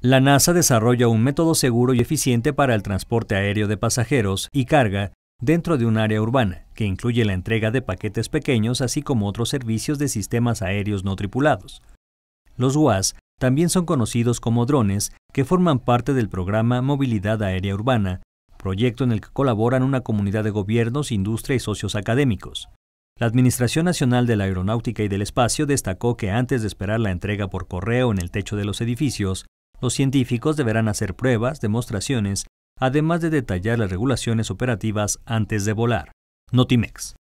La NASA desarrolla un método seguro y eficiente para el transporte aéreo de pasajeros y carga dentro de un área urbana, que incluye la entrega de paquetes pequeños así como otros servicios de sistemas aéreos no tripulados. Los UAS también son conocidos como drones que forman parte del programa Movilidad Aérea Urbana, proyecto en el que colaboran una comunidad de gobiernos, industria y socios académicos. La Administración Nacional de la Aeronáutica y del Espacio destacó que antes de esperar la entrega por correo en el techo de los edificios, los científicos deberán hacer pruebas, demostraciones, además de detallar las regulaciones operativas antes de volar. Notimex.